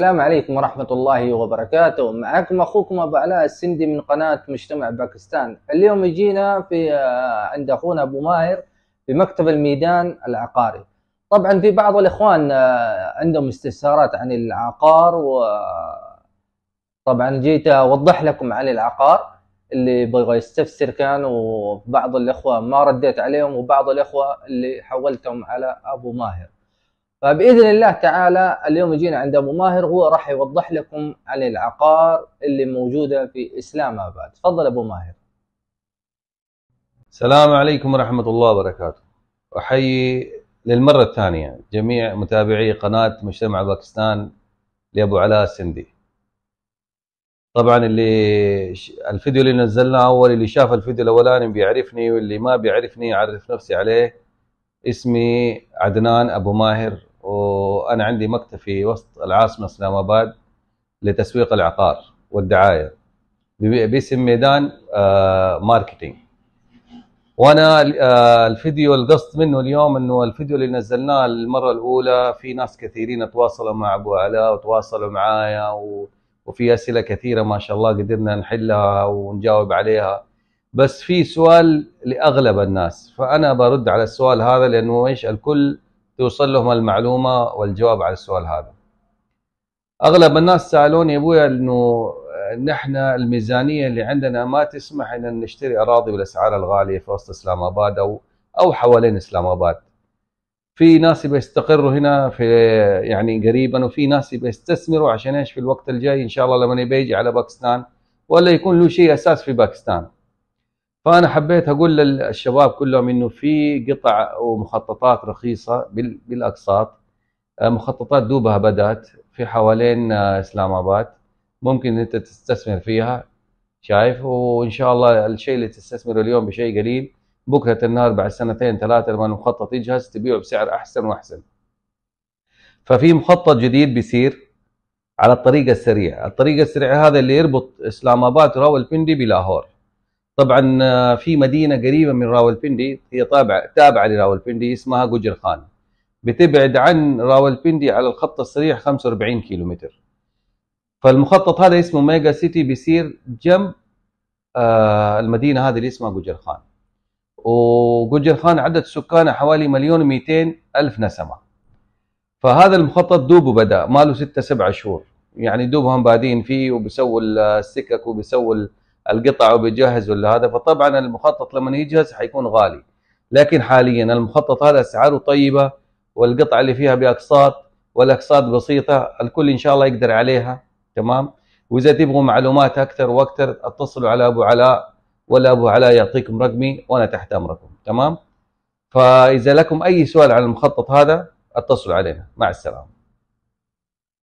السلام عليكم ورحمة الله وبركاته معكم أخوكم أبو علاء السندي من قناة مجتمع باكستان اليوم جينا في آه، عند أخونا أبو ماهر في مكتب الميدان العقاري طبعا في بعض الإخوان آه، عندهم استفسارات عن العقار و آه، طبعا جيت أوضح لكم عن العقار اللي بغى يستفسر كان وبعض الإخوة ما رديت عليهم وبعض الإخوة اللي حولتهم على أبو ماهر فباذن الله تعالى اليوم جينا عند ابو ماهر هو راح يوضح لكم عن العقار اللي موجوده في اسلام اباد تفضل ابو ماهر السلام عليكم ورحمه الله وبركاته احيي للمره الثانيه جميع متابعي قناه مجتمع باكستان لابو علاء السندي طبعا اللي الفيديو اللي نزلناه اول اللي شاف الفيديو الاولاني بيعرفني واللي ما بيعرفني يعرف نفسي عليه اسمي عدنان ابو ماهر وانا عندي مكتب في وسط العاصمه اسلام اباد لتسويق العقار والدعايه باسم ميدان آه، ماركتينج وانا آه، الفيديو القصد منه اليوم انه الفيديو اللي نزلناه المره الاولى في ناس كثيرين تواصلوا مع ابو علاء وتواصلوا معايا وفي اسئله كثيره ما شاء الله قدرنا نحلها ونجاوب عليها بس في سؤال لاغلب الناس فانا برد على السؤال هذا لانه ايش الكل توصل لهم المعلومه والجواب على السؤال هذا اغلب الناس سالوني يا ابويا انه نحن الميزانيه اللي عندنا ما تسمح ان نشتري اراضي بالاسعار الغاليه في وسط اسلام اباد او او حوالين اسلام اباد في ناس بيستقروا هنا في يعني قريبا وفي ناس بيستثمروا عشان ايش في الوقت الجاي ان شاء الله لما يجي على باكستان ولا يكون له شيء اساس في باكستان فانا حبيت اقول للشباب كلهم انه في قطع ومخططات رخيصه بالاقساط آه، مخططات دوبها بدات في حوالين آه، اسلام اباد ممكن انت تستثمر فيها شايف وان شاء الله الشيء اللي تستثمره اليوم بشيء قليل بكره النهار بعد سنتين ثلاثه لما المخطط يجهز تبيعه بسعر احسن واحسن ففي مخطط جديد بيصير على الطريقه السريعه الطريقه السريعه هذا اللي يربط اسلام اباد وراولبندي بلاهور طبعا آه، في مدينه قريبه من راولبندي هي طابع تابعه لراولبندي اسمها جوجر خان بتبعد عن راولبندي على الخط السريع 45 كيلومتر فالمخطط هذا اسمه ميجا سيتي بيصير جنب آه المدينه هذه اللي اسمها جوجر خان وجوجر خان عدد سكانها حوالي مليون و200 الف نسمه فهذا المخطط دوبه بدا ماله له 6 7 شهور يعني دوبهم بادين فيه وبيسووا السكك وبيسووا القطع وبيجهز ولا هذا فطبعا المخطط لما يجهز حيكون غالي لكن حاليا المخطط هذا اسعاره طيبه والقطع اللي فيها باقساط والاقساط بسيطه الكل ان شاء الله يقدر عليها تمام واذا تبغوا معلومات اكثر واكثر اتصلوا على ابو علاء ولا ابو علاء يعطيكم رقمي وانا تحت امركم تمام فاذا لكم اي سؤال عن المخطط هذا اتصلوا علينا مع السلامه